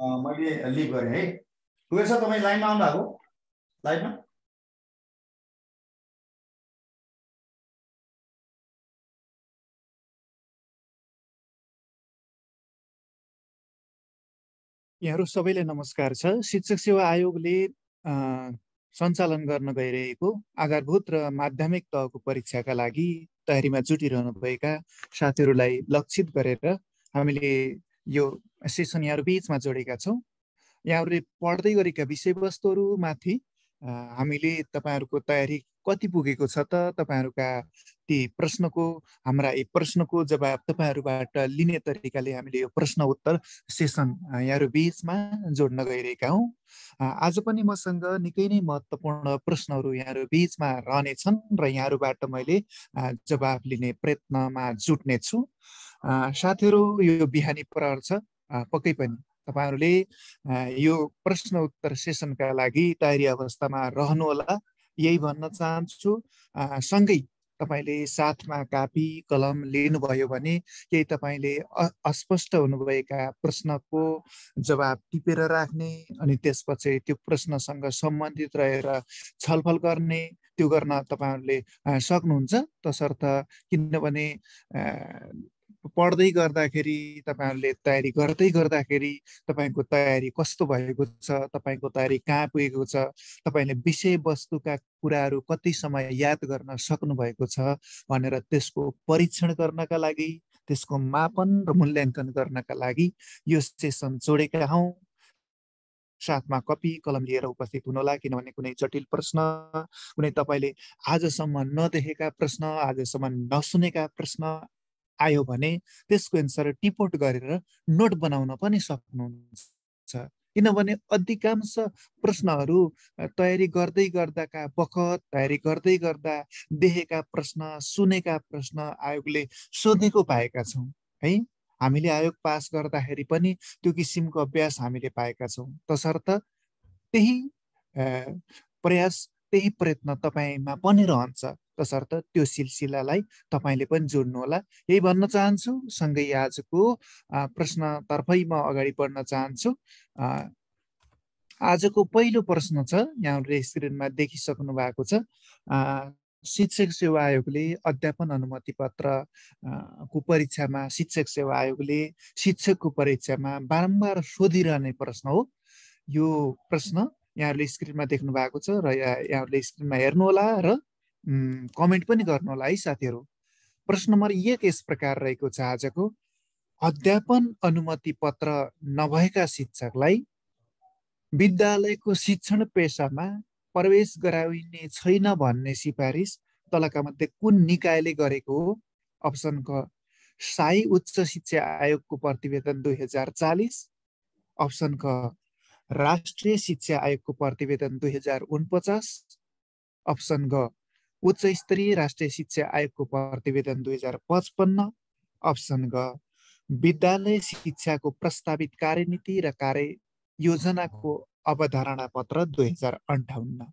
मैले लिभ गरेँ है ठुलो छ तपाईँ लाइनमा आउनु भएको लाइनमा यहाँहरू सबैलाई नमस्कार छ शिक्षक सेवा आयोगले सञ्चालन गर्न गइरहेको आधारभूत र माध्यमिक तहको परीक्षाका लागि तयारीमा जुटिरहनुभएका साथीहरूलाई लक्षित गरेर हामीले यो सेसन यहाँहरू बिचमा जोडेका छौँ यहाँहरूले पढ्दै गरेका विषयवस्तुहरूमाथि हामीले तपाईँहरूको तयारी कति पुगेको छ त तपाईँहरूका ती प्रश्नको हाम्रा यी प्रश्नको जवाब तपाईँहरूबाट लिने तरिकाले हामीले यो प्रश्न उत्तर सेसन यहाँहरू बिचमा जोड्न गइरहेका हौँ आज पनि मसँग निकै नै महत्त्वपूर्ण प्रश्नहरू यहाँहरू बिचमा रहनेछन् र यहाँहरूबाट मैले जवाब लिने प्रयत्नमा जुट्नेछु साथीहरू यो बिहानी प्रहर छ पक्कै पनि तपाईँहरूले यो प्रश्न उत्तर सेसनका लागि तयारी अवस्थामा रहनुहोला यही भन्न चाहन्छु सँगै तपाईँले साथमा कापी कलम लिनुभयो भने केही तपाईँले अस्पष्ट हुनुभएका प्रश्नको जवाब टिपेर राख्ने अनि त्यसपछि त्यो प्रश्नसँग सम्बन्धित रहेर छलफल गर्ने त्यो गर्न तपाईँहरूले सक्नुहुन्छ तसर्थ किनभने पढ्दै गर्दाखेरि तपाईँहरूले तयारी गर्दै गर्दाखेरि तपाईँको तयारी कस्तो भएको छ तपाईँको तयारी कहाँ पुगेको छ तपाईँले विषयवस्तुका कुराहरू कति समय याद गर्न सक्नुभएको छ भनेर त्यसको परीक्षण गर्नका लागि त्यसको मापन र मूल्याङ्कन गर्नका लागि यो सेसन जोडेका हौँ साथमा कपी कलम लिएर उपस्थित हुनुहोला किनभने कुनै जटिल प्रश्न कुनै तपाईँले आजसम्म नदेखेका प्रश्न आजसम्म नसुनेका प्रश्न आयो भने त्यसको एन्सर टिपोट गरेर नोट बनाउन पनि सक्नुहुन्छ किनभने अधिकांश प्रश्नहरू तयारी गर्दै गर्दाका बखत तयारी गर्दै गर्दा देखेका प्रश्न सुनेका प्रश्न आयोगले सोधेको पाएका छौँ है हामीले आयोग पास गर्दाखेरि पनि त्यो किसिमको अभ्यास हामीले पाएका छौँ तसर्थ त्यही प्रयास त्यही प्रयत्न तपाईँमा पनि रहन्छ तसर्थ त्यो सिलसिलालाई तपाईँले पनि जोड्नुहोला यही भन्न चाहन्छु सँगै आजको प्रश्नतर्फै म अगाडि बढ्न चाहन्छु आजको पहिलो प्रश्न छ यहाँहरूले स्क्रिनमा देखिसक्नु भएको छ शिक्षक सेवा आयोगले अध्यापन अनुमति पत्र को परीक्षामा शिक्षक सेवा आयोगले शिक्षकको परीक्षामा बारम्बार सोधिरहने प्रश्न हो यो प्रश्न यहाँहरूले स्क्रिनमा देख्नु भएको छ र यहाँहरूले स्क्रिनमा हेर्नुहोला र कमेन्ट पनि गर्नु होला है साथीहरू प्रश्न नम्बर एक यस प्रकार रहेको छ आजको अध्यापन अनुमति पत्र नभएका शिक्षकलाई विद्यालयको शिक्षण पेसामा प्रवेश गराइने छैन भन्ने सिफारिस तलका मध्ये कुन निकायले गरेको हो अप्सन क साई उच्च शिक्षा आयोगको प्रतिवेदन दुई हजार चालिस अप्सन क राष्ट्रिय शिक्षा आयोगको प्रतिवेदन दुई हजार उनपचास अप्सन ग उच्च स्तरीय राष्ट्रिय शिक्षा आयोगको प्रतिवेदन दुई हजार पचपन्न अप्सन ग विद्यालय शिक्षाको प्रस्तावित कार्यनीति र कार्य योजनाको अवधारणा पत्र दुई हजार अन्ठाउन्न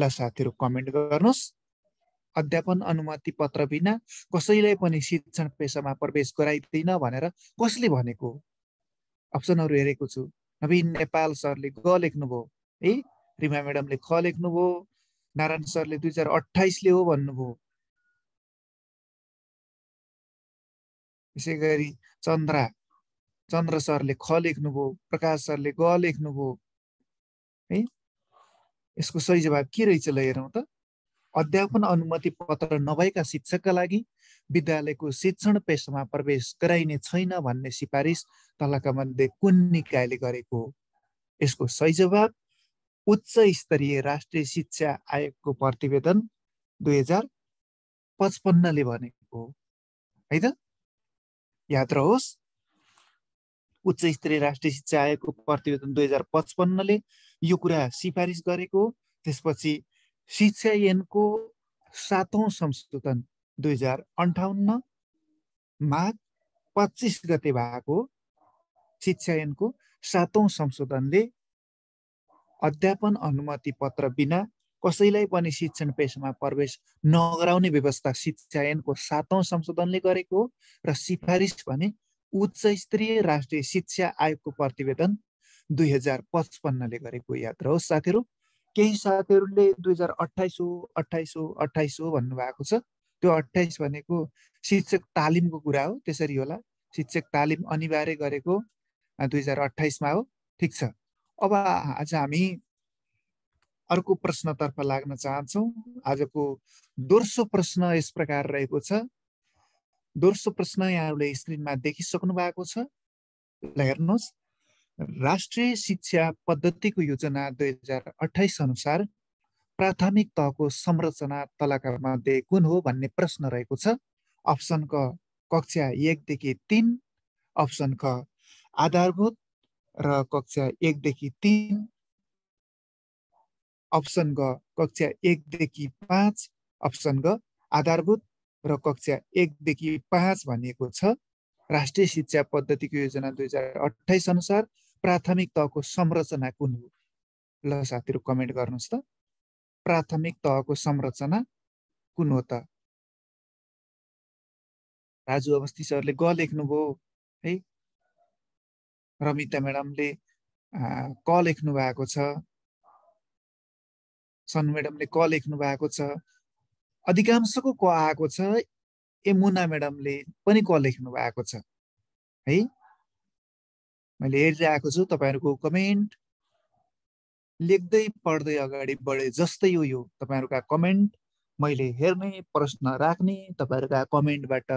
ल साथीहरू कमेन्ट गर्नुहोस् अध्यापन अनुमति पत्र बिना कसैलाई पनि शिक्षण पेसामा प्रवेश गराइँदैन भनेर कसले भनेको अप्सनहरू हेरेको छु नवीन नेपाल सरले ग लेख्नुभयो है रिमा म्याडमले ख लेख्नुभयो नारायण सरले दुई हजार अठाइसले हो भन्नुभयो यसै गरी चन्द्रा चन्द्र सरले ख लेख्नुभयो प्रकाश सरले ग लेख्नुभयो है यसको सही जवाब के रहेछ ल हेरौँ त अध्यापन अनुमति पत्र नभएका शिक्षकका लागि विद्यालयको शिक्षण पेसामा प्रवेश गराइने छैन भन्ने सिफारिस तलका मध्ये कुन निकायले गरेको यसको सही जवाब उच्च स्तरीय राष्ट्रिय शिक्षा आयोगको प्रतिवेदन दुई हजार पचपन्नले भनेको है त याद रहोस् उच्च स्तरीय राष्ट्रिय शिक्षा आयोगको प्रतिवेदन दुई हजार पचपन्नले यो कुरा सिफारिस गरेको त्यसपछि शिक्षा ऐनको सातौँ संशोधन दुई हजार अन्ठाउन्न माघ पच्चिस गते भएको शिक्षा ऐनको सातौँ संशोधनले अध्यापन अनुमति पत्र बिना कसैलाई पनि शिक्षण पेसामा प्रवेश नगराउने व्यवस्था शिक्षा ऐनको सातौँ संशोधनले गरेको र सिफारिस भने उच्च स्तरीय राष्ट्रिय शिक्षा आयोगको प्रतिवेदन दुई हजार पचपन्नले गरेको याद रहोस् साथीहरू केही साथीहरूले दुई हजार अठाइस हो अठाइस हो अठाइस हो भन्नुभएको छ त्यो अठाइस भनेको शिक्षक तालिमको कुरा हो त्यसरी होला शिक्षक तालिम अनिवार्य गरेको दुई हजार अठाइसमा हो ठिक छ अब आज हामी अर्को प्रश्नतर्फ लाग्न चाहन्छौँ आजको दोस्रो प्रश्न यस प्रकार रहेको छ दोस्रो प्रश्न यहाँहरूले स्क्रिनमा देखिसक्नु भएको छ हेर्नुहोस् राष्ट्रिय शिक्षा पद्धतिको योजना दुई हजार अठाइस अनुसार प्राथमिक तहको संरचना तलाका मध्ये कुन हो भन्ने प्रश्न रहेको छ अप्सन क कक्षा एकदेखि तिन अप्सन क आधारभूत र कक्षा एकदेखि तिन अप्सन ग कक्षा एकदेखि पाँच अप्सन ग आधारभूत र कक्षा एकदेखि पाँच भनिएको छ राष्ट्रिय शिक्षा पद्धतिको योजना दुई हजार अठाइस अनुसार प्राथमिक तहको संरचना कुन हो ल साथीहरू कमेन्ट गर्नुहोस् त प्राथमिक तहको संरचना कुन हो त राजु अवस्थी सरले ग लेख्नुभयो है रमिता म्याडमले क लेख्नु भएको छ सन म्याडमले क लेख्नु भएको छ अधिकांशको क आएको छ ए मुना म्याडमले पनि क लेख्नु भएको छ है मैले हेरिरहेको छु तपाईँहरूको कमेन्ट लेख्दै पढ्दै अगाडि बढे जस्तै हो यो तपाईँहरूका कमेन्ट मैले हेर्ने प्रश्न राख्ने तपाईँहरूका कमेन्टबाट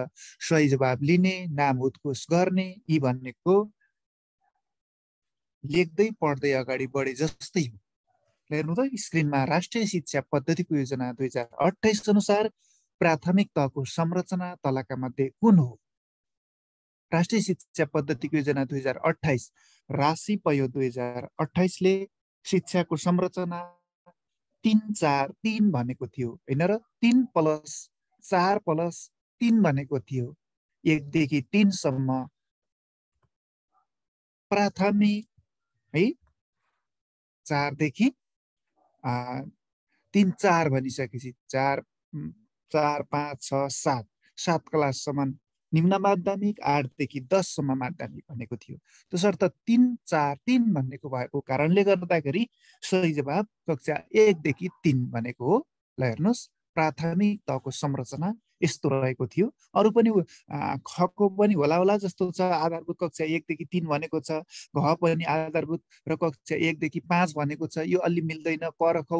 सही जवाब लिने नाम उद्घोष गर्ने यी भन्नेको लेख्दै पढ्दै अगाडि बढे जस्तै हो हेर्नु त स्क्रिनमा राष्ट्रिय शिक्षा पद्धतिको योजना दुई हजार अठाइस अनुसार प्राथमिक तहको संरचना तलाका मध्ये कुन हो राष्ट्रिय शिक्षा पद्धतिको योजना दुई हजार अठाइस राशि पयो दुई हजार अठाइसले शिक्षाको संरचना तिन चार तिन भनेको थियो होइन र तिन प्लस चार प्लस तिन भनेको थियो एकदेखि तिनसम्म प्राथमिक है चारदेखि तिन चार भनिसकेपछि चार चार पाँच छ सात सात क्लाससम्म निम्न माध्यमिक आठदेखि दससम्म माध्यमिक भनेको थियो तसर्थ तिन चार तिन भन्नेको भएको कारणले गर्दाखेरि सही जवाब कक्षा एकदेखि तिन भनेको हो ल हेर्नुहोस् प्राथमिक तहको संरचना यस्तो रहेको थियो अरू पनि खको पनि होला होला जस्तो छ आधारभूत कक्षा एकदेखि तिन भनेको छ घ पनि आधारभूत र कक्षा एकदेखि पाँच भनेको छ यो अलि मिल्दैन पर खौ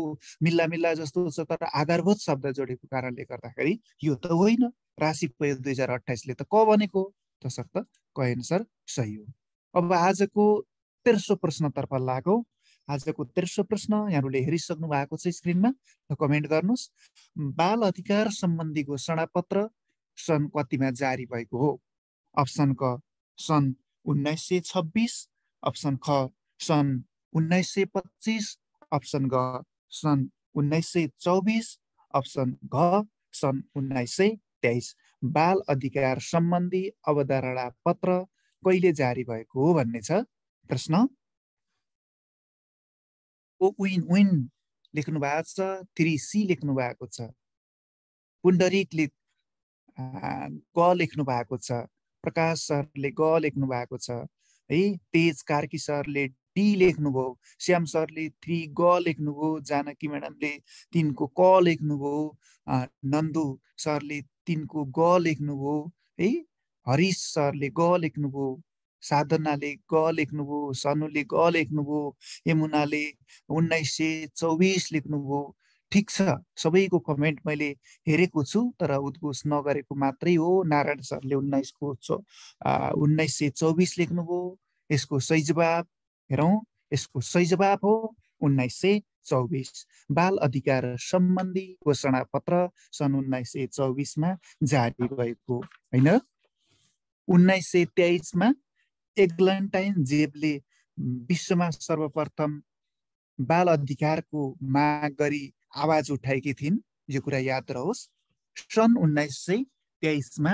मिल्ला मिल्ला जस्तो छ तर आधारभूत शब्द जोडेको कारणले गर्दाखेरि यो त होइन राशि पहिलो दुई हजार अठाइसले त क भनेको तसर्थ क एन्सर सही हो अब आजको तेर्सो प्रश्नतर्फ लागौँ आजको तेस्रो प्रश्न यहाँहरूले हेरिसक्नु भएको छ स्क्रिनमा कमेन्ट गर्नुहोस् बाल अधिकार सम्बन्धी घोषणा पत्र सन् कतिमा जारी भएको हो अप्सन क सन् उन्नाइस सय छब्बिस अप्सन ख सन् उन्नाइस सय पच्चिस अप्सन ग सन् उन्नाइस सय चौबिस अप्सन घ सन् उन्नाइस सय तेइस बाल अधिकार सम्बन्धी अवधारणा पत्र कहिले जारी भएको हो भन्ने छ प्रश्न ओ विन विन लेख्नु भएको छ थ्री सी लेख्नु भएको छ पुण्डरिकले ग लेख्नु भएको छ प्रकाश सरले ग लेख्नु भएको छ है तेज कार्की सरले डी लेख्नुभयो श्याम सरले थ्री ग लेख्नुभयो जानकी म्याडमले तिनको क लेख्नुभयो नन्दु सरले तिनको ग लेख्नुभयो है हरिश सरले ग लेख्नुभयो साधनाले ग लेख्नुभयो सनुले ग लेख्नुभयो यमुनाले उन्नाइस सय चौबिस लेख्नुभयो ठिक छ सबैको कमेन्ट मैले हेरेको छु तर उद्घोष नगरेको मात्रै हो नारायण सरले उन्नाइसको चौ उन्नाइस सय चौबिस लेख्नुभयो यसको सही जवाब हेरौँ यसको सही जवाब हो उन्नाइस सय चौबिस बाल अधिकार सम्बन्धी घोषणा पत्र सन् उन्नाइस सय चौबिसमा जारी भएको होइन उन्नाइस सय तेइसमा एग्लन्टाइन जेबले विश्वमा सर्वप्रथम बाल अधिकारको माग गरी आवाज उठाएकी थिइन् यो कुरा याद रहोस् सन् उन्नाइस सय तेइसमा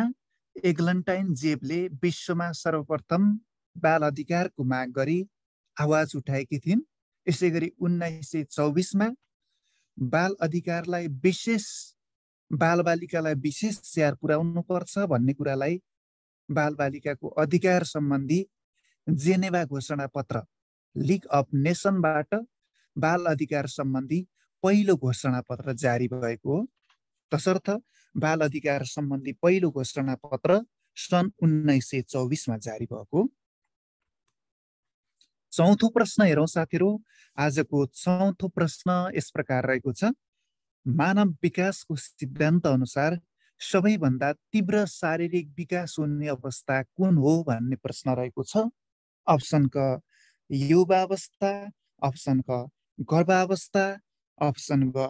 एग्लन्टाइन जेबले विश्वमा सर्वप्रथम बाल अधिकारको माग गरी आवाज उठाएकी थिइन् यसै गरी उन्नाइस सय चौबिसमा बाल अधिकारलाई विशेष बालबालिकालाई विशेष स्याहार पुर्याउनु पर्छ भन्ने कुरालाई बालबालिकाको अधिकार सम्बन्धी जेनेवा घोषणा पत्र लिग अफ नेसनबाट बाल अधिकार सम्बन्धी पहिलो घोषणा पत्र जारी भएको हो तसर्थ बाल अधिकार सम्बन्धी पहिलो घोषणा पत्र सन् उन्नाइस सय चौबिसमा जारी भएको चौथो प्रश्न हेरौँ साथीहरू आजको चौथो प्रश्न यस प्रकार रहेको छ मानव विकासको सिद्धान्त अनुसार सबैभन्दा तीव्र शारीरिक विकास हुने अवस्था कुन हो भन्ने प्रश्न रहेको छ अप्सन क युवा अवस्था अप्सन क गर्भावस्था अप्सन ग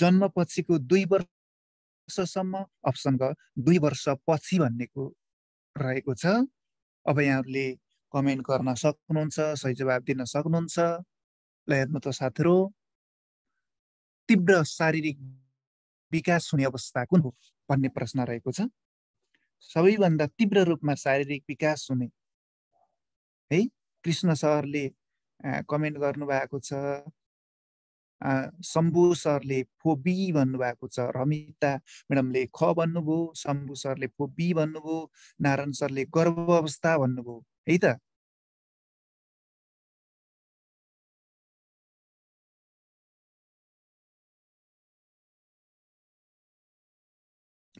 जन्मपछिको दुई वर्षसम्म अप्सन ग दुई वर्ष पछि भन्नेको रहेको छ अब यहाँहरूले कमेन्ट गर्न सक्नुहुन्छ सही जवाब दिन सक्नुहुन्छ ल हेर्नु त साथीहरू तीव्र शारीरिक विकास हुने अवस्था कुन हो भन्ने प्रश्न रहेको छ सबैभन्दा तीव्र रूपमा शारीरिक विकास हुने है कृष्ण सरले कमेन्ट गर्नुभएको छ शम्भु सरले फोबी भन्नुभएको छ रमिता म्याडमले ख भन्नुभयो शम्भु सरले फोबी भन्नुभयो नारायण सरले गर्भ अवस्था भन्नुभयो है त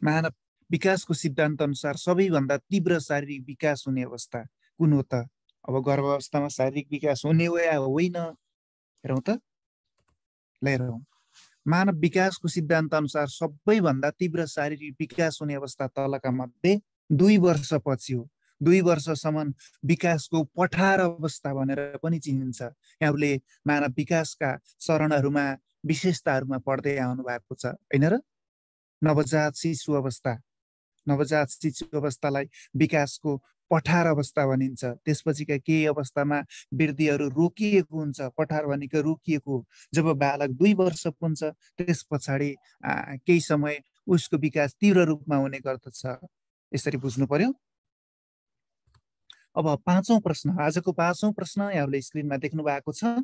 मानव विकासको सिद्धान्त अनुसार सबैभन्दा तीव्र शारीरिक विकास हुने अवस्था कुन हो त अब गर्भ अवस्थामा शारीरिक विकास हुने हो या होइन हेरौँ त ल मानव विकासको सिद्धान्त अनुसार सबैभन्दा तीव्र शारीरिक विकास हुने अवस्था तलका मध्ये दुई वर्षपछि हो दुई वर्षसम्म विकासको पठार अवस्था भनेर पनि चिनिन्छ यहाँले मानव विकासका चरणहरूमा विशेषताहरूमा पढ्दै आउनु भएको छ होइन र नवजात शिशु अवस्था नवजात शिशु अवस्थालाई विकासको पठार अवस्था भनिन्छ त्यसपछिका केही अवस्थामा वृद्धिहरू रोकिएको हुन्छ पठार भनेको रोकिएको जब बालक दुई वर्ष पुग्छ त्यस पछाडि केही समय उसको विकास तीव्र रूपमा हुने गर्दछ यसरी बुझ्नु पर्यो अब पाँचौँ प्रश्न आजको पाँचौँ प्रश्न यहाँहरूले स्क्रिनमा देख्नु भएको छ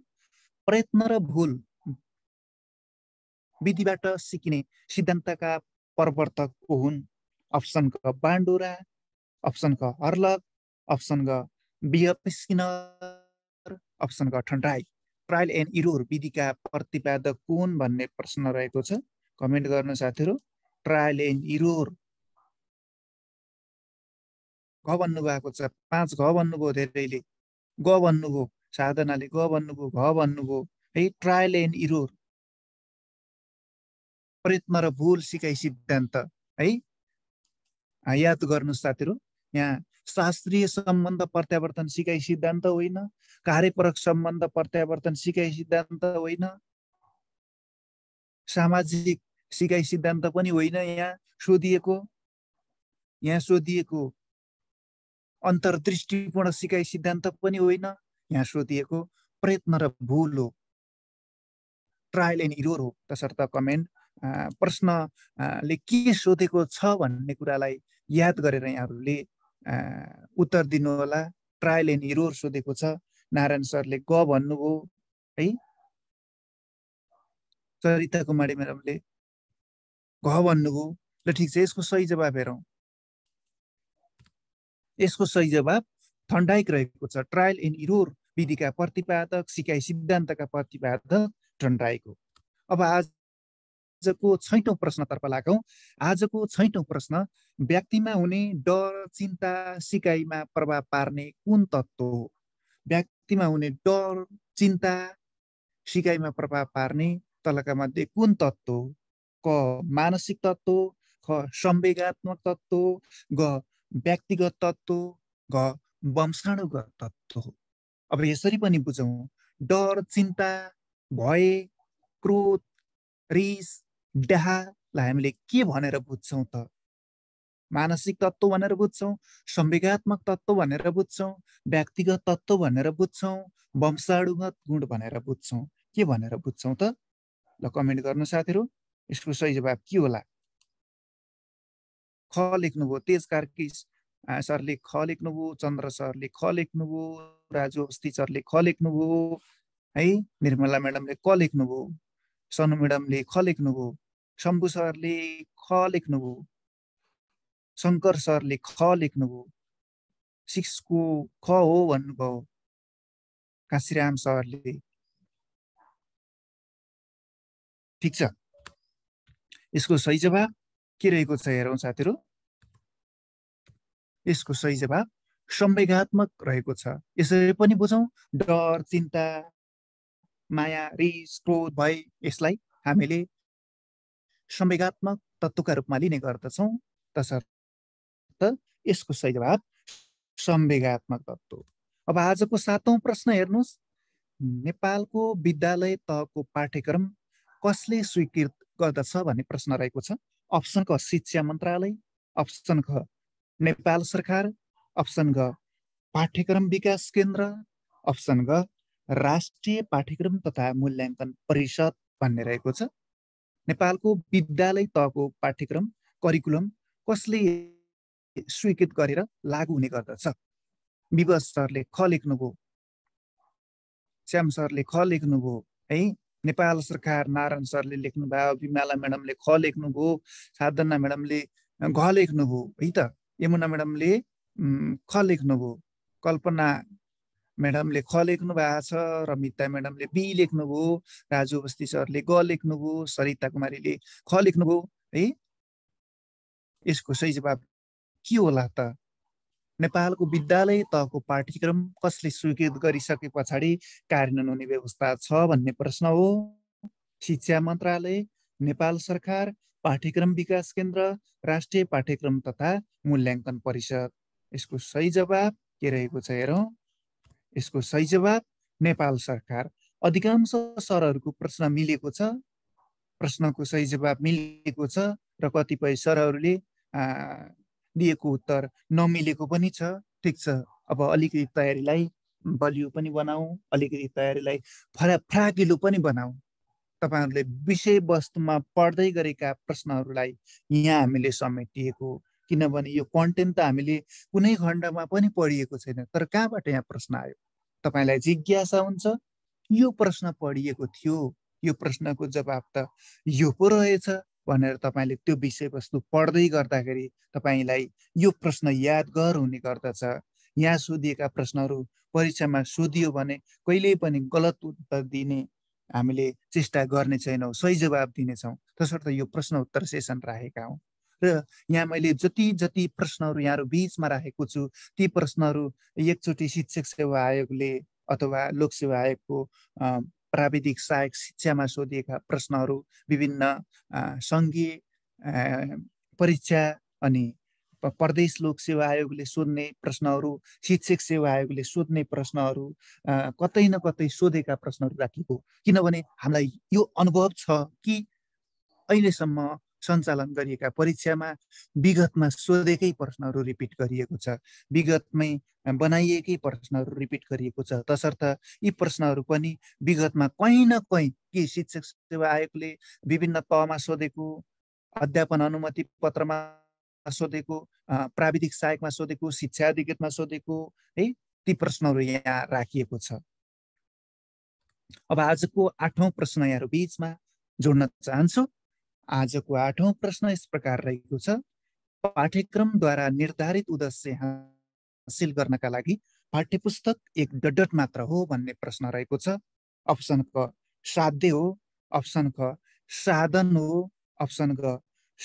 प्रयत्न र भूल विधिबाट सिकिने सिद्धान्तका प्रवर्तक को हुन् अप्सन क बान्डोरा अप्सन क हर्लक अप्सन ग बियर अप्सन क ठन्डाई ट्रायल एन्ड इरोर विधिका प्रतिपादक कुन भन्ने प्रश्न रहेको छ कमेन्ट गर्नु साथीहरू ट्रायल एन्ड इरोर घ भन्नुभएको छ पाँच घ भन्नुभयो धेरैले ग भन्नुभयो साधनाले ग भन्नुभयो घ भन्नुभयो है ट्रायल एन्ड इरोर प्रयत्न र भूल सिकाइ सिद्धान्त है याद गर्नु साथीहरू यहाँ शास्त्रीय सम्बन्ध प्रत्यावर्तन सिकाइ सिद्धान्त होइन कार्यपरक सम्बन्ध प्रत्यावर्तन सिकाइ सिद्धान्त होइन सामाजिक सिकाइ सिद्धान्त पनि होइन यहाँ सोधिएको यहाँ सोधिएको अन्तर्दृष्टिपूर्ण सिकाइ सिद्धान्त पनि होइन यहाँ सोधिएको प्रयत्न र भूल हो ट्रायल एन्ड इरोर हो तसर्थ कमेन्ट प्रश्नले के सोधेको छ भन्ने कुरालाई याद गरेर यहाँहरूले उत्तर दिनुहोला ट्रायल एन्ड हिरोर सोधेको छ नारायण सरले ग भन्नुभयो है सरिता कुमारी म्याडमले घ भन्नुभयो ल ठिक छ यसको सही जवाब हेरौँ यसको सही जवाब थन्डाइक रहेको छ ट्रायल एन्ड इरोर विधिका प्रतिपादक सिकाइ सिद्धान्तका प्रतिपादक थन्डाइक हो अब आज आजको छैटौँ प्रश्नतर्फ लागौँ आजको छैटौँ प्रश्न व्यक्तिमा हुने डर चिन्ता सिकाइमा प्रभाव पार्ने कुन तत्त्व हो व्यक्तिमा हुने डर चिन्ता सिकाइमा प्रभाव पार्ने तलका मध्ये कुन तत्त्व हो क मानसिक तत्त्व ख संवेगात्मक तत्त्व ग व्यक्तिगत तत्त्व ग वंशाणुगत तत्त्व हो अब यसरी पनि बुझौँ डर चिन्ता भय क्रोध रिस डाहालाई हामीले के भनेर बुझ्छौँ त मानसिक तत्त्व भनेर बुझ्छौँ संवेगात्मक तत्त्व भनेर बुझ्छौँ व्यक्तिगत तत्त्व भनेर बुझ्छौँ वंशाणुगत गुण भनेर बुझ्छौँ के भनेर बुझ्छौँ त ल कमेन्ट गर्नु साथीहरू यसको सही जवाब के होला ख लेख्नुभयो तेज कार्की सरले ख लेख्नुभयो चन्द्र सरले ख लेख्नुभयो राजु अवस्थी सरले ख लेख्नुभयो है निर्मला म्याडमले क लेख्नुभयो सनु म्याडमले ख लेख्नुभयो शम्भु सरले ख लेख्नुभयो शङ्कर सरले ख लेख्नुभयो सिक्सको ख हो भन्नुभयो काशीराम सरले ठिक छ यसको सही जवाब के रहेको छ हेरौँ साथीहरू यसको सही जवाब संवेगात्मक रहेको छ यसरी पनि बुझौँ डर चिन्ता माया रिस क्रोध भय यसलाई हामीले संवेगात्मक तत्त्वका रूपमा लिने गर्दछौँ तसर्थ यसको सही जवाब संवेगात्मक तत्त्व अब आजको सातौँ प्रश्न हेर्नुहोस् नेपालको विद्यालय तहको पाठ्यक्रम कसले स्वीकृत गर्दछ भन्ने प्रश्न रहेको छ अप्सन क शिक्षा मन्त्रालय अप्सन ख नेपाल सरकार अप्सन ग पाठ्यक्रम विकास केन्द्र अप्सन ग राष्ट्रिय पाठ्यक्रम तथा मूल्याङ्कन परिषद भन्ने रहेको छ नेपालको विद्यालय तहको पाठ्यक्रम करिकुलम कसले स्वीकृत गरेर लागू हुने गर्दछ विवश सरले ख लेख्नुभयो श्याम सरले ख लेख्नुभयो है नेपाल सरकार नारायण सरले लेख्नुभयो विमाला म्याडमले ख लेख्नुभयो साधना म्याडमले घ लेख्नुभयो है त यमुना म्याडमले ख लेख्नुभयो कल्पना म्याडमले ख लेख्नु भएको छ रमिता म्याडमले बी लेख्नुभयो राजु बस्ती सरले ग लेख्नुभयो सरिता कुमारीले ख लेख्नुभयो है यसको सही जवाब के होला त नेपालको विद्यालय तहको पाठ्यक्रम कसले स्वीकृत गरिसके पछाडि कार्यान्वयन हुने व्यवस्था छ भन्ने प्रश्न हो शिक्षा मन्त्रालय नेपाल सरकार पाठ्यक्रम विकास केन्द्र राष्ट्रिय पाठ्यक्रम तथा मूल्याङ्कन परिषद यसको सही जवाब के रहेको छ हेरौँ यसको सही जवाब नेपाल सरकार अधिकांश सरहरूको प्रश्न मिलेको छ प्रश्नको सही जवाब मिलेको छ र कतिपय सरहरूले दिएको उत्तर नमिलेको पनि छ ठिक छ अब अलिकति तयारीलाई बलियो पनि बनाऊ अलिकति तयारीलाई फरा फ्राकिलो पनि बनाऊ तपाईँहरूले विषयवस्तुमा पढ्दै गरेका प्रश्नहरूलाई यहाँ हामीले समेटिएको किनभने यो कन्टेन्ट त हामीले कुनै खण्डमा पनि पढिएको छैन तर कहाँबाट यहाँ प्रश्न आयो तपाईँलाई जिज्ञासा हुन्छ यो प्रश्न पढिएको थियो यो प्रश्नको जवाब त यो पो रहेछ भनेर तपाईँले त्यो विषयवस्तु पढ्दै गर्दाखेरि तपाईँलाई यो प्रश्न यादगार हुने गर्दछ यहाँ सोधिएका प्रश्नहरू परीक्षामा सोधियो भने कहिल्यै पनि गलत उत्तर दिने हामीले चेष्टा गर्ने छैनौँ सही जवाब दिनेछौँ तसर्थ यो प्रश्न उत्तर सेसन राखेका हौँ र यहाँ मैले जति जति प्रश्नहरू यहाँहरू बिचमा राखेको छु ती प्रश्नहरू एकचोटि शिक्षक सेवा आयोगले अथवा लोकसेवा आयोगको प्राविधिक सहायक शिक्षामा सोधिएका प्रश्नहरू विभिन्न सङ्घीय परीक्षा अनि प्रदेश लोक सेवा आयोगले सोध्ने प्रश्नहरू शिक्षक सेवा आयोगले सोध्ने प्रश्नहरू कतै न कतै सोधेका प्रश्नहरू राखेको किनभने हामीलाई यो अनुभव छ कि अहिलेसम्म सञ्चालन गरिएका परीक्षामा विगतमा सोधेकै प्रश्नहरू रिपिट गरिएको छ विगतमै बनाइएकै प्रश्नहरू रिपिट गरिएको छ तसर्थ यी प्रश्नहरू पनि विगतमा कहीँ न कहीँ के शिक्षक सेवा आयोगले विभिन्न तहमा सोधेको अध्यापन अनुमति पत्रमा सोधेको प्राविधिक सहायकमा सोधेको शिक्षा अधिकृतमा सोधेको है ती प्रश्नहरू यहाँ राखिएको छ अब आजको आठौँ प्रश्न यहाँहरू बिचमा जोड्न चाहन्छु आजको आठौँ प्रश्न यस प्रकार रहेको छ पाठ्यक्रमद्वारा निर्धारित उद्देश्य हासिल गर्नका लागि पाठ्य पुस्तक एक डट मात्र हो भन्ने प्रश्न रहेको छ अप्सन क साध्य हो अप्सन ख साधन हो अप्सन ग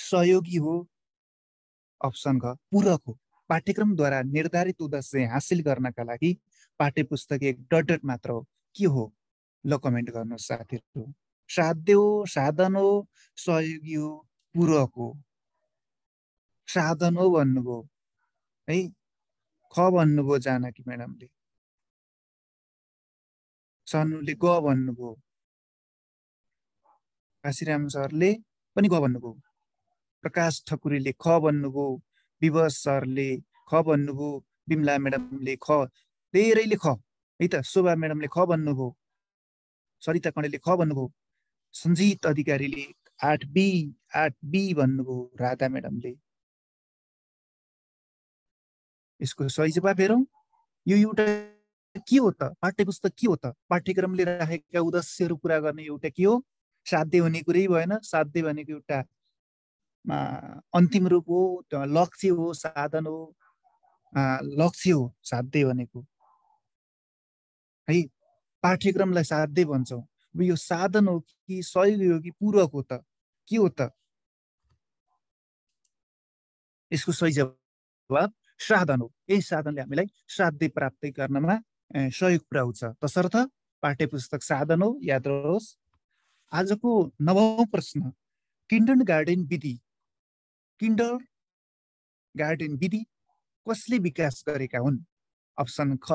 सहयोगी हो अप्सन घ पूरक हो पाठ्यक्रमद्वारा निर्धारित उद्देश्य हासिल गर्नका लागि पाठ्य पुस्तक एक डट मात्र हो के हो ल कमेन्ट गर्नुहोस् साथीहरू साध्य हो साधन हो सहयोगी हो पूरक हो साधन हो भन्नुभयो है ख भन्नुभयो जानकी म्याडमले सनुले ग भन्नुभयो काशीराम सरले पनि ग भन्नुभयो प्रकाश ठकुरीले ख भन्नुभयो विवश सरले ख भन्नुभयो बिमला म्याडमले ख धेरैले ख है त शोभा म्याडमले ख भन्नुभयो सरिता कणेले ख भन्नुभयो सञ्जित अधिकारीले आठ बी आठ बी भन्नुभयो राधा म्याडमले यसको सही जवाब हेरौँ यो एउटा के हो त पाठ्य पुस्तक के हो त पाठ्यक्रमले राखेका उद्देश्यहरू पुरा गर्ने एउटा के हो साध्य हुने कुरै भएन साध्य भनेको एउटा अन्तिम रूप हो लक्ष्य हो साधन हो लक्ष्य हो साध्य भनेको है पाठ्यक्रमलाई साध्य भन्छौँ यो साधन हो कि सहयोग हो कि पूरक हो त के हो त यसको सही जवाब साधन हो यही साधनले हामीलाई श्राद्ध प्राप्त गर्नमा सहयोग पुर्याउँछ तसर्थ पाठ्य पुस्तक साधन हो याद रहोस् आजको नवौँ प्रश्न किन्डन गार्डन विधि किन्डर गार्डन विधि कसले विकास गरेका हुन् अप्सन ख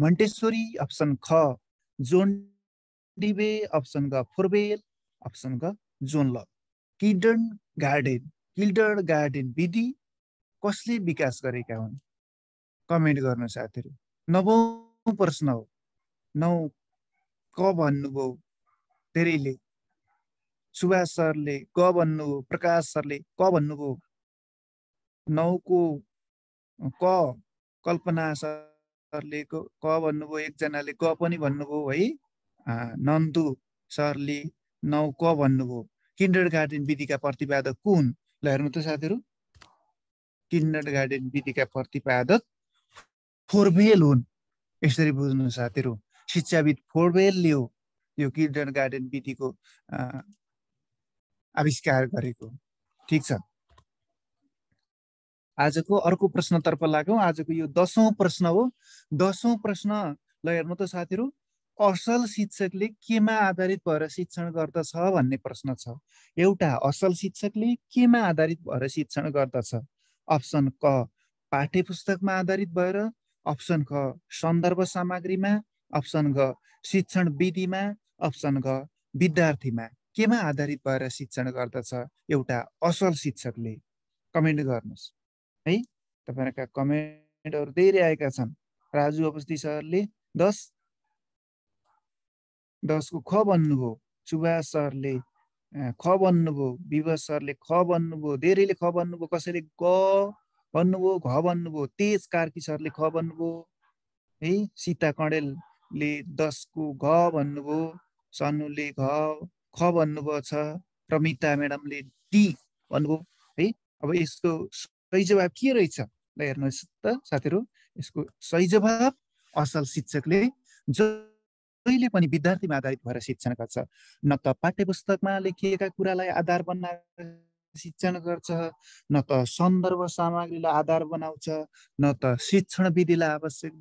मन्टेश्वरी अप्सन ख John option Froebel option Froebel John जोनल किडन गार्डन किल्डर्न गार्डन विधि कसले विकास गरेका हुन् कमेन्ट गर्नु साथीहरू नवौँ प्रश्न हो नौ क भन्नुभयो धेरैले सुभाष सरले क भन्नुभयो प्रकाश सरले क भन्नुभयो नौको क कल्पना सरले क भन्नुभयो एकजनाले क पनि भन्नुभयो है नन्दु सरले नौ क भन्नुभयो किन्डर गार्डन विधिका प्रतिपादक को हुन् ल हेर्नु त साथीहरू किन्डर गार्डन विधिका प्रतिपादक फोरबेल हुन् यसरी बुझ्नु साथीहरू शिक्षाविद फोरबेलले हो यो किन्डर गार्डन विधिको आविष्कार गरेको ठिक छ आजको अर्को प्रश्नतर्फ लागौँ आजको यो दसौँ प्रश्न हो दसौँ प्रश्न ल हेर्नु त साथीहरू असल शिक्षकले केमा आधारित भएर शिक्षण गर्दछ भन्ने प्रश्न छ एउटा असल शिक्षकले केमा आधारित भएर शिक्षण गर्दछ अप्सन क पाठ्य पुस्तकमा आधारित भएर अप्सन ख सन्दर्भ सामग्रीमा अप्सन घ शिक्षण विधिमा अप्सन घ विद्यार्थीमा केमा आधारित भएर शिक्षण गर्दछ एउटा असल शिक्षकले कमेन्ट गर्नुहोस् है तपाईँहरूका कमेन्टहरू धेरै आएका छन् राजु अवस्थी सरले दस दसको ख भन्नुभयो सुभाष सरले ख भन्नुभयो विभा सरले ख भन्नुभयो धेरैले ख भन्नुभयो कसैले ग भन्नुभयो घ भन्नुभयो तेज कार्की सरले ख भन्नुभयो है सीता कणेलले दसको घ भन्नुभयो सनुले घ ख भन्नुभयो छ प्रमिता म्याडमले डी भन्नुभयो है अब यसको सही जवाब के रहेछ ल हेर्नुहोस् त साथीहरू यसको सही जवाब असल शिक्षकले ज कहिले पनि विद्यार्थीमा आधारित भएर शिक्षण गर्छ न त पाठ्य पुस्तकमा लेखिएका कुरालाई आधार बनाएर शिक्षण गर्छ न त सन्दर्भ सामग्रीलाई आधार बनाउँछ न त शिक्षण विधिलाई आवश्यक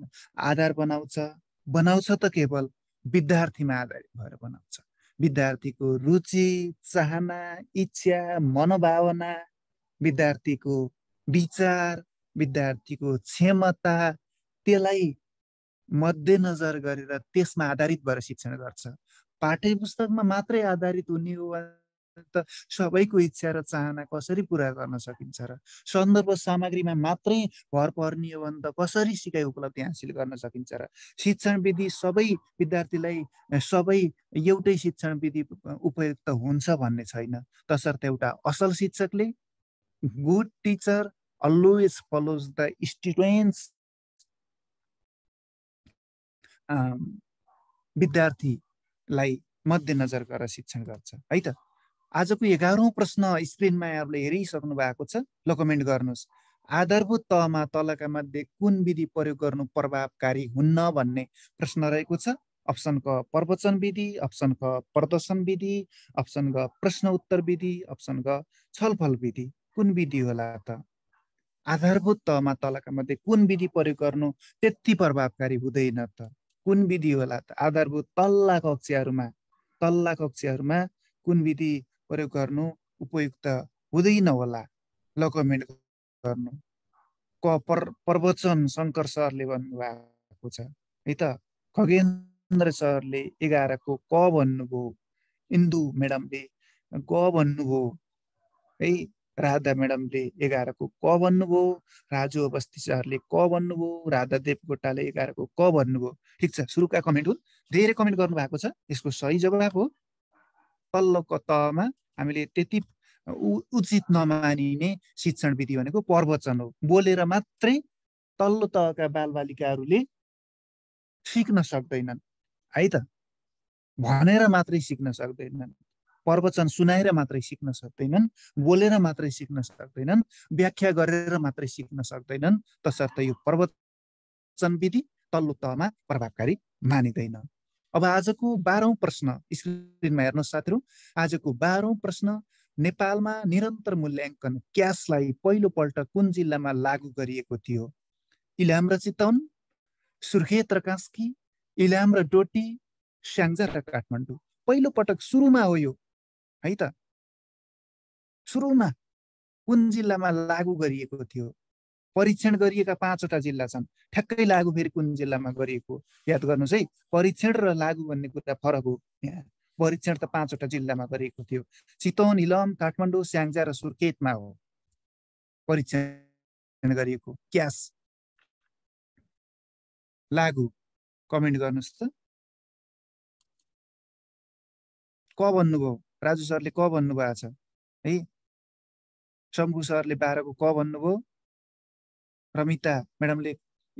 आधार बनाउँछ बनाउँछ त केवल विद्यार्थीमा आधारित भएर बनाउँछ विद्यार्थीको रुचि चाहना इच्छा मनोभावना विद्यार्थीको विचार विद्यार्थीको क्षमता त्यसलाई मध्यनजर गरेर त्यसमा आधारित भएर शिक्षण गर्छ पाठ्य पुस्तकमा मात्रै आधारित हुने हो त सबैको इच्छा र चाहना कसरी पुरा गर्न सकिन्छ र सन्दर्भ सामग्रीमा मात्रै भर पर्ने हो भने त कसरी सिकाइ उपलब्धि हासिल गर्न सकिन्छ र शिक्षण विधि सबै विद्यार्थीलाई सबै एउटै शिक्षण विधि उपयुक्त हुन्छ भन्ने छैन तसर्थ एउटा असल शिक्षकले good teacher always follows the students विद्यार्थीलाई मध्यनजर गरेर शिक्षण गर्छ है त आजको एघारौँ प्रश्न स्क्रिनमा यहाँहरूले हेरिसक्नु भएको छ ल कमेन्ट गर्नुहोस् आधारभूत तहमा तलका मध्ये कुन विधि प्रयोग गर्नु प्रभावकारी हुन्न भन्ने प्रश्न रहेको छ अप्सन क प्रवचन विधि अप्सन क प्रदर्शन विधि अप्सन ग प्रश्न उत्तर विधि अप्सन ग छलफल विधि कुन विधि होला त आधारभूत तहमा तलका मध्ये कुन विधि प्रयोग गर्नु त्यति प्रभावकारी हुँदैन त कुन विधि होला त आधारभूत तल्ला कक्षाहरूमा तल्ला कक्षाहरूमा कुन विधि प्रयोग गर्नु उपयुक्त हुँदैन होला ल कमेन्ट गर्नु क पर प्रवचन शङ्कर सरले भन्नुभएको छ है त खगेन्द्र सरले एघारको क भन्नुभयो इन्दु म्याडमले ग भन्नुभयो है राधा म्याडमले एघारको क भन्नुभयो राजु अवस्थी सरले क भन्नुभयो राधा देवकोटाले एघारको क भन्नुभयो ठिक छ सुरुका कमेन्ट हुन् धेरै कमेन्ट गर्नुभएको छ यसको सही जवाब हो तल्लो तहमा हामीले त्यति उचित नमानिने शिक्षण विधि भनेको प्रवचन हो बोलेर मात्रै तल्लो तहका बालबालिकाहरूले सिक्न सक्दैनन् है त भनेर मात्रै सिक्न सक्दैनन् प्रवचन सुनाएर मात्रै सिक्न सक्दैनन् बोलेर मात्रै सिक्न सक्दैनन् व्याख्या गरेर मात्रै सिक्न सक्दैनन् तसर्थ यो प्रवचन विधि तल्लो तहमा प्रभावकारी मानिँदैन अब आजको बाह्रौँ प्रश्न स्क्रिनमा हेर्नुहोस् साथीहरू आजको बाह्रौँ प्रश्न नेपालमा निरन्तर मूल्याङ्कन क्यासलाई पहिलोपल्ट कुन जिल्लामा लागू गरिएको थियो इलाम र चितवन सुर्खेत र कास्की इलाम र डोटी स्याङ्जा र काठमाडौँ पहिलोपटक सुरुमा हो यो है त सुरुमा कुन जिल्लामा लागु गरिएको थियो परीक्षण गरिएका पाँचवटा जिल्ला छन् ठ्याक्कै लागु फेरि कुन जिल्लामा गरिएको याद गर्नुहोस् है परीक्षण र लागु भन्ने कुरा फरक हो यहाँ परीक्षण त पाँचवटा जिल्लामा गरिएको थियो चितौन इलम काठमाडौँ स्याङ्जा र सुर्खेतमा हो परीक्षण गरिएको क्यास लागु कमेन्ट गर्नुहोस् त क भन्नुभयो राजु सरले क भन्नुभएको छ है शम्भु सरले बाह्रको क भन्नुभयो रमिता म्याडमले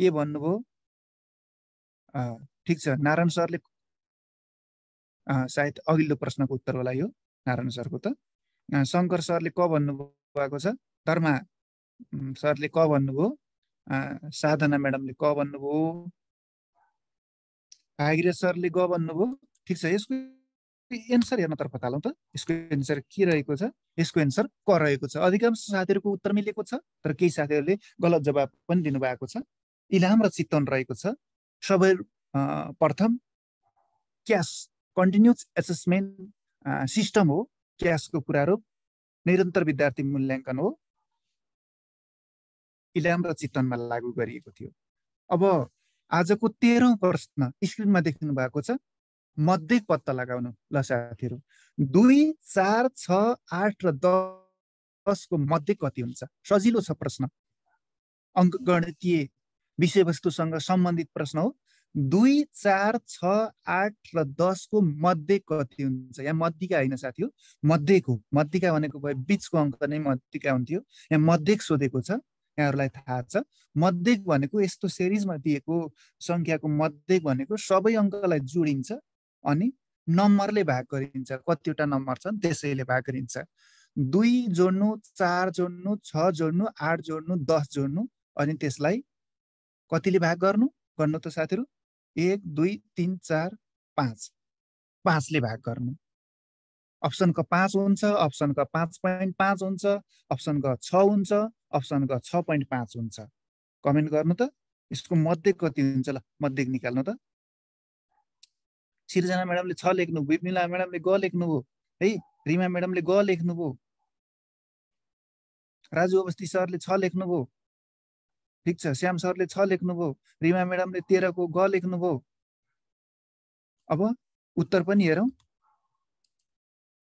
ए भन्नुभयो ठिक छ नारायण सरले सायद अघिल्लो प्रश्नको उत्तर होला यो नारायण सरको त शङ्कर सरले क भन्नुभएको छ धर्मा सरले क भन्नुभयो साधना म्याडमले क भन्नुभयो भागिर सरले ग भन्नुभयो ठिक छ यसको एन्सर हेर्नतर्फ थालौँ त यसको एन्सर के रहेको छ यसको एन्सर क रहेको छ अधिकांश साथीहरूको उत्तर मिलेको छ तर केही साथीहरूले गलत जवाब पनि दिनुभएको छ इलाम र चितवन रहेको छ सबै प्रथम क्यास कन्टिन्युस एसेसमेन्ट सिस्टम हो क्यासको कुरा रूप निरन्तर विद्यार्थी मूल्याङ्कन हो इलाम र चितवनमा लागू गरिएको थियो अब आजको तेह्रौँ प्रश्न स्क्रिनमा देखिनु भएको छ मध्ये पत्ता लगाउनु ल साथीहरू दुई चार छ आठ र दसको मध्ये कति हुन्छ सजिलो छ प्रश्न गणितीय विषयवस्तुसँग सम्बन्धित प्रश्न हो दुई चार छ आठ र दसको मध्ये कति हुन्छ यहाँ मध्यका होइन साथीहरू मध्येको मध्यका भनेको भए बिचको अङ्क नै मध्यका हुन्थ्यो यहाँ मध्येक सोधेको छ यहाँहरूलाई थाहा छ मध्येक भनेको यस्तो सिरिजमा दिएको सङ्ख्याको मध्येक भनेको सबै अङ्कलाई जोडिन्छ अनि नम्बरले भाग गरिन्छ कतिवटा नम्बर छन् त्यसैले भाग गरिन्छ दुई जोड्नु चार जोड्नु छ जोड्नु आठ जोड्नु दस जोड्नु अनि त्यसलाई कतिले भाग गर्नु गर्नु त साथीहरू एक दुई तिन चार पाँच पाँचले भाग गर्नु अप्सनको पाँच हुन्छ अप्सनको पाँच पोइन्ट पाँच हुन्छ अप्सनको छ हुन्छ अप्सनको छ पोइन्ट पाँच हुन्छ कमेन्ट गर्नु त यसको मध्ये कति हुन्छ ल मध्ये निकाल्नु त सिर्जना म्याडमले छ लेख्नुभयो विमिला म्याडमले ग लेख्नुभयो है रिमा म्याडमले ग लेख्नुभयो राजु अवस्थी सरले छ लेख्नुभयो ठिक छ श्याम सरले छ लेख्नुभयो रिमा म्याडमले तेह्रको ग लेख्नुभयो अब उत्तर पनि हेरौँ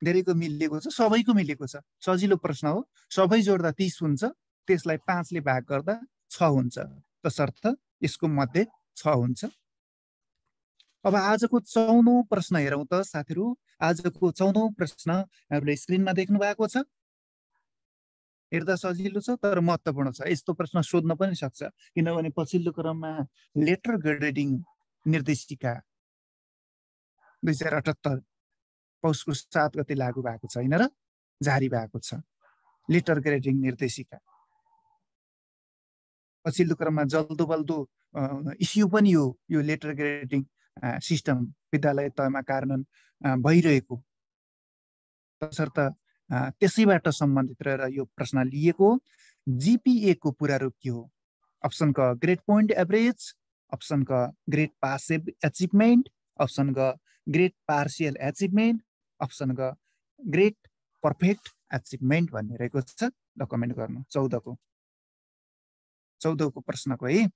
धेरैको मिलेको छ सबैको मिलेको छ सजिलो प्रश्न हो सबै जोड्दा तिस हुन्छ त्यसलाई पाँचले भाग गर्दा छ हुन्छ तसर्थ यसको मध्ये छ हुन्छ अब आजको चौधौँ प्रश्न हेरौँ त साथीहरू आजको चौधौँ प्रश्न हामीले स्क्रिनमा देख्नु भएको छ हेर्दा सजिलो छ तर महत्त्वपूर्ण छ यस्तो प्रश्न सोध्न पनि सक्छ किनभने पछिल्लो क्रममा लेटर ग्रेडिङ निर्देशिका दुई हजार अठहत्तर पौषको सात गते लागु भएको छ होइन र जारी भएको छ लेटर ग्रेडिङ निर्देशिका पछिल्लो क्रममा जल्दो बल्दो इस्यु पनि हो यो लेटर ग्रेडिङ सिस्टम विद्यालय तहमा कार्यान्वयन भइरहेको तसर्थ त्यसैबाट सम्बन्धित रहेर यो प्रश्न लिएको जिपिएको को पुरा रूप के हो अप्सन क ग्रेड पोइन्ट एभरेज अप्सन क ग्रेड पास एचिभमेन्ट अप्सन ग ग्रेड पार्सियल एचिभमेन्ट अप्सन ग ग्रेड पर्फेक्ट एचिभमेन्ट भन्ने रहेको छ ल कमेन्ट गर्नु चौधको चौधको प्रश्नको है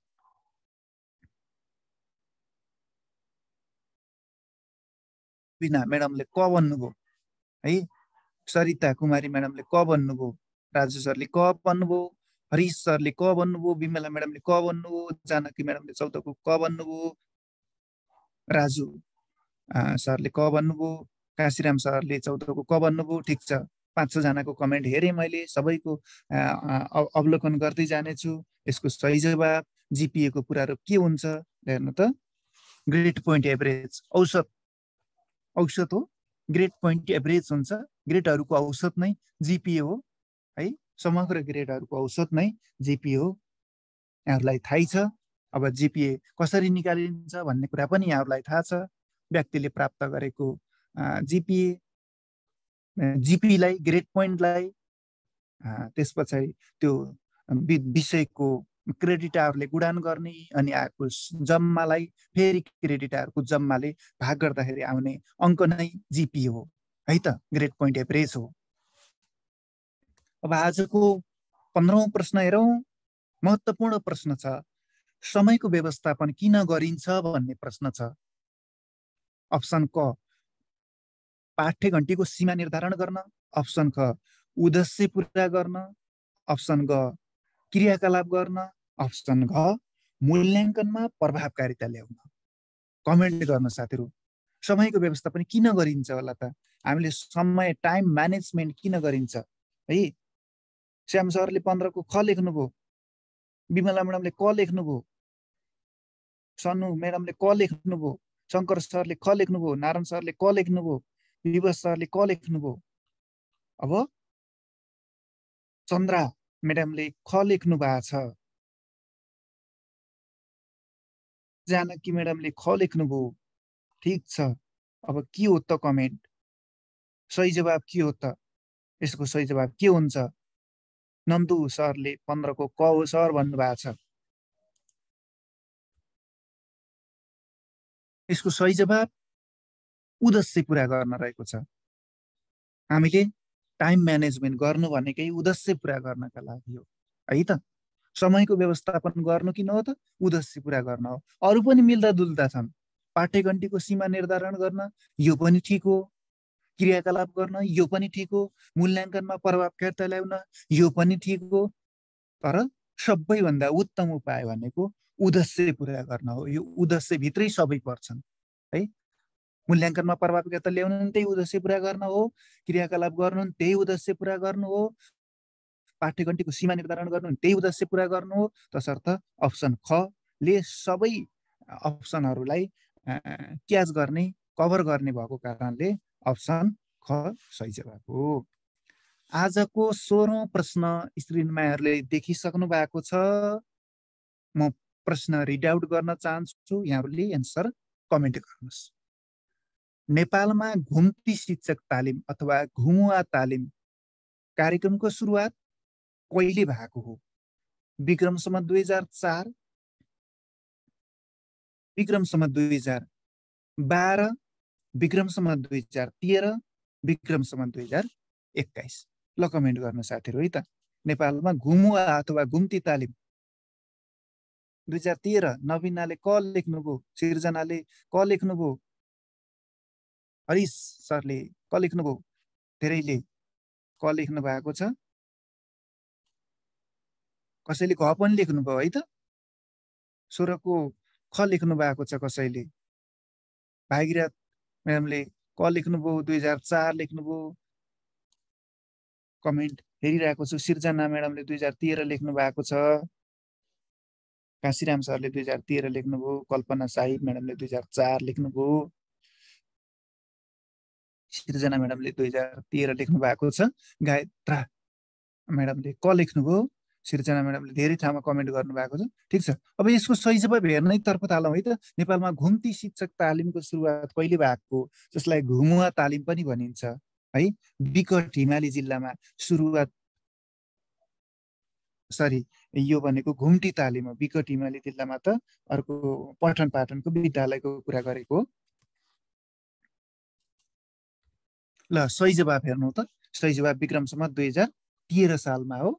बिना म्याडमले क भन्नुभयो है सरिता कुमारी म्याडमले क भन्नुभयो राजु सरले क भन्नुभयो हरिश सरले क भन्नुभयो विमला म्याडमले क भन्नुभयो जानकी म्याडमले चौधको क भन्नुभयो राजु सरले क भन्नुभयो काशीराम सरले चौधको क भन्नुभयो ठिक छ पाँच छजनाको कमेन्ट हेरेँ मैले सबैको अवलोकन गर्दै जानेछु यसको सही जवाब जिपिएको कुराहरू के हुन्छ हेर्नु त ग्रेट पोइन्ट एभरेज औसत औसत हो ग्रेड पोइन्ट एभरेज हुन्छ ग्रेडहरूको औसत नै जिपिए हो है समग्र ग्रेडहरूको औसत नै जिपिए हो यहाँहरूलाई थाहै छ अब जिपिए कसरी निकालिन्छ भन्ने कुरा पनि यहाँहरूलाई थाहा छ व्यक्तिले प्राप्त गरेको जिपिए जिपीलाई ग्रेड पोइन्टलाई त्यस पछाडि त्यो विषयको क्रेडिटारले गुडान गर्ने अनि आएको जम्मालाई फेरि क्रेडिटारको जम्माले भाग गर्दाखेरि आउने अङ्क नै जिपी हो है त ग्रेड पोइन्ट एभरेज हो अब आजको पन्ध्रौँ प्रश्न हेरौँ महत्त्वपूर्ण प्रश्न छ समयको व्यवस्थापन किन गरिन्छ भन्ने प्रश्न छ अप्सन क पाठ्य घन्टीको सीमा निर्धारण गर्न अप्सन ख उद्देश्य पुरा गर्न अप्सन ग क्रियाकलाप गर्न अप्सन घ मूल्याङ्कनमा प्रभावकारिता ल्याउन कमेन्ट गर्न साथीहरू समयको व्यवस्था पनि किन गरिन्छ होला त हामीले समय टाइम म्यानेजमेन्ट किन गरिन्छ है श्याम सरले पन्ध्रको ख लेख्नुभयो विमला म्याडमले क लेख्नुभयो सनु म्याडमले क लेख्नुभयो शङ्कर सरले ख लेख्नुभयो नारायण सरले क लेख्नुभयो विवश सरले क लेख्नुभयो अब चन्द्रा म्याडमले ख लेख्नु भएको छ जानकी म्याडमले ख लेख्नुभयो ठिक छ अब के हो त कमेन्ट सही जवाब के हो त यसको सही जवाब के हुन्छ नन्दु सरले पन्ध्रको क हो सर भन्नुभएको छ यसको सही जवाब उद्देश्य पुरा गर्न रहेको छ हामीले टाइम म्यानेजमेन्ट गर्नु भनेकै उद्देश्य पुरा गर्नका लागि हो है त समयको व्यवस्थापन गर्नु किन हो त उद्देश्य पुरा गर्न हो अरू पनि मिल्दा दुल्दा छन् पाठ्यघन्टीको सीमा निर्धारण गर्न यो पनि ठिक हो क्रियाकलाप गर्न यो पनि ठिक हो मूल्याङ्कनमा प्रभावकारिता ल्याउन यो पनि ठिक हो तर सबैभन्दा उत्तम उपाय भनेको उद्देश्य पुरा गर्न हो यो भित्रै सबै पर्छन् है मूल्याङ्कनमा प्रभावकारिता ल्याउनु त्यही उद्देश्य पुरा गर्न हो क्रियाकलाप गर्नु त्यही उद्देश्य पुरा गर्नु हो पाठ्यघण्टीको सीमा निर्धारण गर्नु त्यही उद्देश्य पुरा गर्नु हो तसर्थ अप्सन ख ले सबै अप्सनहरूलाई क्याच गर्ने कभर गर्ने भएको कारणले अप्सन ख सही जवाब हो आजको सोह्रौँ प्रश्न स्त्रीमाहरूले देखिसक्नु भएको छ म प्रश्न रिड आउट गर्न चाहन्छु यहाँहरूले एन्सर कमेन्ट गर्नुहोस् नेपालमा घुम्ती शिक्षक तालिम अथवा घुमुवा तालिम कार्यक्रमको सुरुवात कहिले भएको हो विक्रमसम्म दुई हजार चार विक्रमसम्म दुई हजार बाह्र विक्रमसम्म दुई हजार तेह्र विक्रमसम्म दुई हजार एक्काइस ल कमेन्ट गर्नु साथीहरू है त नेपालमा घुमुवा अथवा घुम्ती तालिम दुई हजार तेह्र नवीनाले क लेख्नुभयो सिर्जनाले क लेख्नुभयो हरिश सरले क लेख्नुभयो धेरैले क लेख्नु भएको छ कसैले घ पनि लेख्नुभयो है त स्वरको ख लेख्नु भएको छ कसैले भागिरथ म्यामले क लेख्नुभयो दुई हजार चार लेख्नुभयो कमेन्ट हेरिरहेको छु सिर्जना म्याडमले दुई हजार तेह्र लेख्नु भएको छ काशीराम सरले दुई हजार तेह्र लेख्नुभयो कल्पना साहिब म्याडमले दुई हजार चार लेख्नुभयो सिर्जना म्याडमले दुई हजार तेह्र लेख्नु भएको छ गायत्रा म्याडमले क लेख्नुभयो सिर्जना म्याडमले धेरै ठाउँमा कमेन्ट गर्नुभएको छ ठिक छ अब यसको सही जवाब हेर्नैतर्फ तालौँ है त नेपालमा घुम्ती शिक्षक तालिमको सुरुवात कहिले भएको जसलाई घुमुवा तालिम पनि भनिन्छ है विकट हिमाली जिल्लामा सुरुवात सरी यो भनेको घुम्टी तालिम हो विकट हिमाली जिल्लामा त अर्को पठन पाठनको विद्यालयको कुरा गरेको ल सही जवाब हेर्नु त सही जवाब विक्रमसम्म दुई हजार तेह्र सालमा हो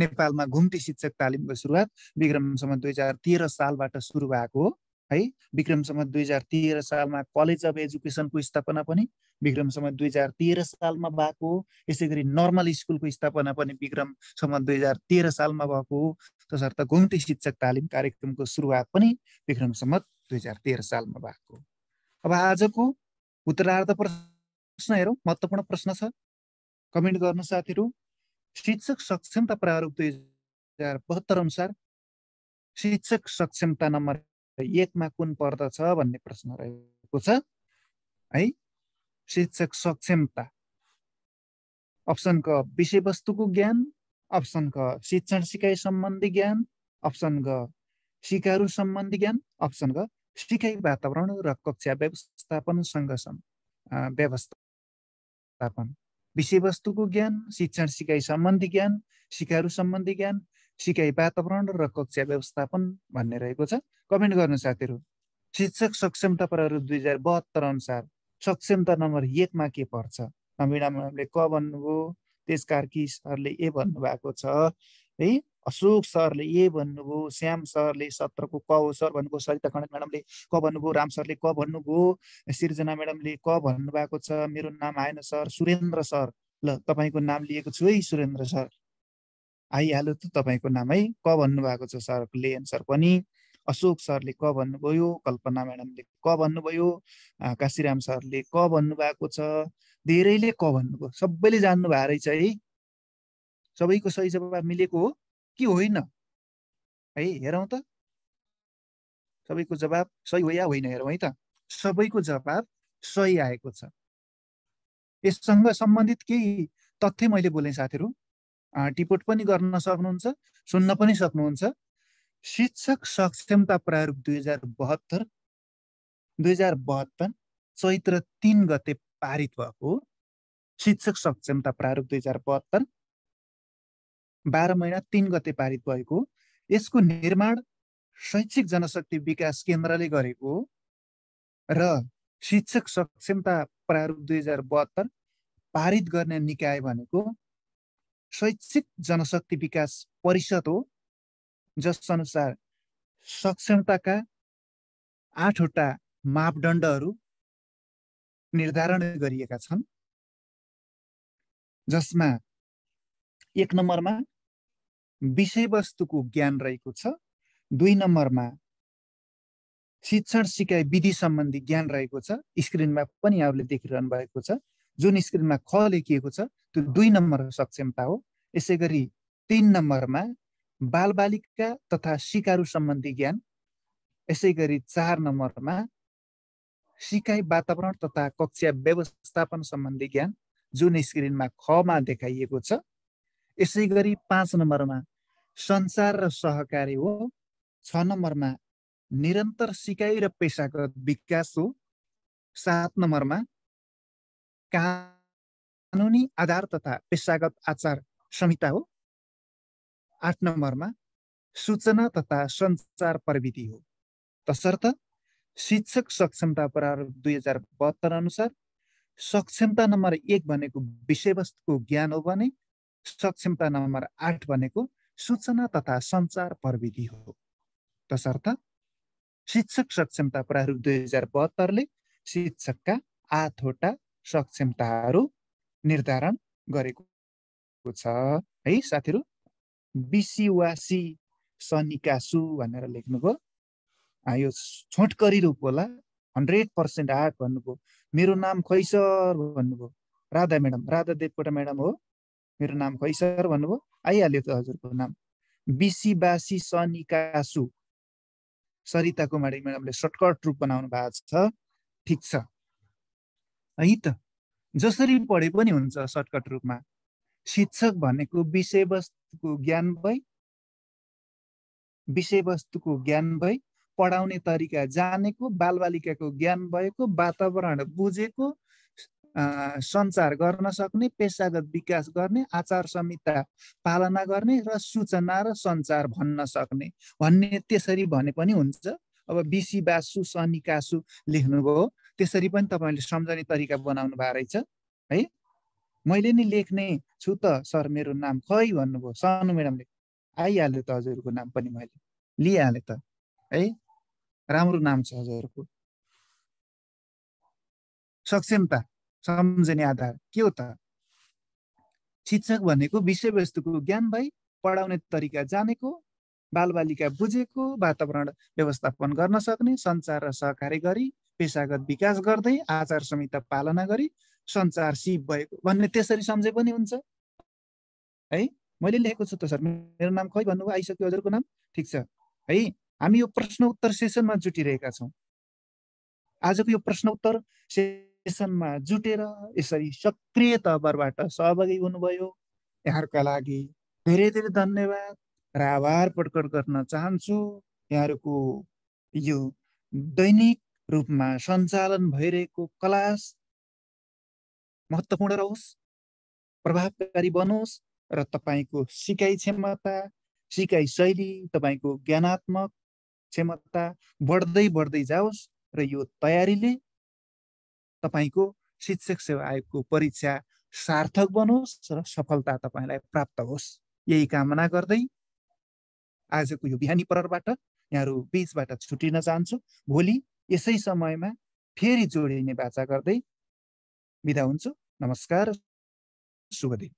नेपालमा घुम्ती शिक्षक तालिमको सुरुवात विक्रमसम्म दुई हजार तेह्र सालबाट सुरु भएको हो है विक्रमसम्म दुई हजार तेह्र सालमा कलेज अफ एजुकेसनको स्थापना पनि विक्रमसम्म दुई हजार तेह्र सालमा भएको हो यसै गरी नर्मल स्कुलको स्थापना पनि विक्रमसम्म दुई हजार तेह्र सालमा भएको हो तसर्थ घुम्ती शिक्षक तालिम कार्यक्रमको सुरुवात पनि विक्रमसम्म दुई हजार तेह्र सालमा भएको अब आजको उत्तरार्ध प्रश्न हेरौँ महत्त्वपूर्ण प्रश्न छ कमेन्ट गर्नु साथीहरू शिक्षक सक्षमता प्रारूप दुई हजार बहत्तर अनुसार शिक्षक सक्षमता नम्बर एकमा कुन पर्दछ भन्ने प्रश्न रहेको छ है शिक्षक सक्षमता अप्सन क विषयवस्तुको ज्ञान अप्सन क शिक्षण सिकाइ सम्बन्धी ज्ञान अप्सन ग सिकारु सम्बन्धी ज्ञान अप्सन ग सिकाइ वातावरण र कक्षा व्यवस्थापनसँग व्यवस्थापन विषयवस्तुको ज्ञान शिक्षण सिकाइ सम्बन्धी ज्ञान सिकाइहरू सम्बन्धी ज्ञान सिकाइ वातावरण र कक्षा व्यवस्थापन भन्ने रहेको छ कमेन्ट गर्नु साथीहरू शिक्षक सक्षमता परहरू दुई हजार बहत्तर अनुसार सक्षमता नम्बर एकमा के पर्छ नवीनामाले क भन्नुभयो त्यस कार्की सरले ए भन्नुभएको छ है अशोक सरले ए भन्नुभयो श्याम सरले सत्रको क हो सर भन्नुभयो सरिता खण्ड म्याडमले क भन्नुभयो राम सरले क भन्नुभयो सिर्जना म्याडमले क भन्नुभएको छ मेरो नाम आएन सर सुरेन्द्र सर ल तपाईँको नाम लिएको छु है सुरेन्द्र सर आइहाल्यो त तपाईँको नाम है क भन्नुभएको छ सरले एन्सर पनि अशोक सरले क भन्नुभयो कल्पना म्याडमले क भन्नुभयो काशीराम सरले क भन्नुभएको छ धेरैले क भन्नुभयो सबैले जान्नु भएको रहेछ है सबैको सही जवाब मिलेको हो कि होइन है हेरौँ त सबैको जवाब सही हो या होइन हेरौँ है त सबैको जवाब सही आएको छ यससँग सम्बन्धित केही तथ्य मैले बोलेँ साथीहरू टिपोट पनि गर्न सक्नुहुन्छ सुन्न पनि सक्नुहुन्छ शिक्षक सक्षमता प्रारूप दुई हजार बहत्तर दुई हजार बहत्तर चैत्र तिन गते पारित भएको शिक्षक सक्षमता प्रारूप दुई हजार बहत्तर बाह्र महिना तिन गते पारित भएको यसको निर्माण शैक्षिक जनशक्ति विकास केन्द्रले गरेको र शिक्षक सक्षमता प्रारूप दुई हजार बहत्तर पारित गर्ने निकाय भनेको शैक्षिक जनशक्ति विकास परिषद हो जसअनुसार सक्षमताका आठवटा मापदण्डहरू निर्धारण गरिएका छन् जसमा एक नम्बरमा विषयवस्तुको ज्ञान रहेको छ दुई नम्बरमा शिक्षण सिकाइ विधि सम्बन्धी ज्ञान रहेको छ स्क्रिनमा पनि यहाँले देखिरहनु भएको छ जुन स्क्रिनमा ख लेखिएको छ त्यो दुई नम्बर सक्षमता हो यसै गरी तिन नम्बरमा बालबालिका तथा सिकारु सम्बन्धी ज्ञान यसै गरी चार नम्बरमा सिकाइ वातावरण तथा कक्षा व्यवस्थापन सम्बन्धी ज्ञान जुन स्क्रिनमा खमा देखाइएको छ यसै गरी पाँच नम्बरमा संसार र सहकारी हो छ नम्बरमा निरन्तर सिकाइ र पेसागत विकास हो सात नम्बरमा कानुनी आधार तथा पेसागत आचार संहिता हो आठ नम्बरमा सूचना तथा सञ्चार प्रविधि हो तसर्थ शिक्षक सक्षमता प्रारूप दुई हजार बहत्तर अनुसार सक्षमता नम्बर एक भनेको विषयवस्तुको ज्ञान हो भने सक्षमता नम्बर आठ भनेको सूचना तथा सञ्चार प्रविधि हो तसर्थ शिक्षक सक्षमता प्रारूप दुई हजार बहत्तरले शिक्षकका आठवटा सक्षमताहरू निर्धारण गरेको छ है साथीहरू बिसी वा सी सनिका भनेर लेख्नुभयो यो छोटकरी रूप होला हन्ड्रेड पर्सेन्ट आठ भन्नुभयो मेरो नाम खैसर भन्नुभयो राधा म्याडम राधा देवकोटा म्याडम हो मेरो नाम खै सर भन्नुभयो आइहाल्यो त हजुरको नाम बिसी बासी सनिकासु सरिता कुमारी म्याडमले सर्टकट रूप बनाउनु भएको छ ठिक छ है त जसरी पढे पनि हुन्छ सर्टकट रूपमा शिक्षक भनेको विषयवस्तुको ज्ञान भई विषयवस्तुको ज्ञान भई पढाउने तरिका जानेको बालबालिकाको ज्ञान भएको वातावरण बुझेको सञ्चार गर्न सक्ने पेसागत विकास गर्ने आचार संहिता पालना गर्ने र सूचना र सञ्चार भन्न सक्ने भन्ने त्यसरी भने पनि हुन्छ अब बिसी बासु सनिकासु लेख्नुभयो त्यसरी पनि तपाईँले सम्झने तरिका बनाउनु भएको रहेछ है मैले नि लेख्ने छु त सर मेरो नाम खै भन्नुभयो सानो म्याडमले आइहाल्यो त हजुरको नाम पनि मैले लिइहालेँ त है राम्रो नाम छ हजुरको सक्षमता सम्झने आधार के हो त शिक्षक भनेको विषयवस्तुको ज्ञान भई पढाउने तरिका जानेको बालबालिका बुझेको वातावरण व्यवस्थापन गर्न सक्ने सञ्चार र सहकार्य गरी पेसागत विकास गर्दै आचार संहिता पालना गरी सञ्चार सिप भएको भन्ने त्यसरी सम्झे पनि हुन्छ है मैले लेखेको छु त सर मेरो नाम खै भन्नुभयो आइसक्यो हजुरको नाम ठिक छ है हामी यो प्रश्न उत्तर सेसनमा जुटिरहेका छौँ आजको यो प्रश्न उत्तर से अधिवेशनमा जुटेर यसरी सक्रिय तवरबाट सहभागी हुनुभयो यहाँहरूका लागि धेरै धेरै धन्यवाद र आभार प्रकट गर्न चाहन्छु यहाँहरूको यो दैनिक रूपमा सञ्चालन भइरहेको क्लास महत्त्वपूर्ण रहोस् प्रभावकारी बनोस् र तपाईँको सिकाइ क्षमता सिकाइ शैली तपाईँको ज्ञानात्मक क्षमता बढ्दै बढ्दै जाओस् र यो तयारीले तपाईँको शिक्षक सेवा आयोगको परीक्षा सार्थक बनोस् र सफलता तपाईँलाई प्राप्त होस् यही कामना गर्दै आजको यो बिहानी परबाट यहाँहरू बिचबाट छुटिन चाहन्छु भोलि यसै समयमा फेरि जोडिने बाचा गर्दै बिदा हुन्छु नमस्कार शुभ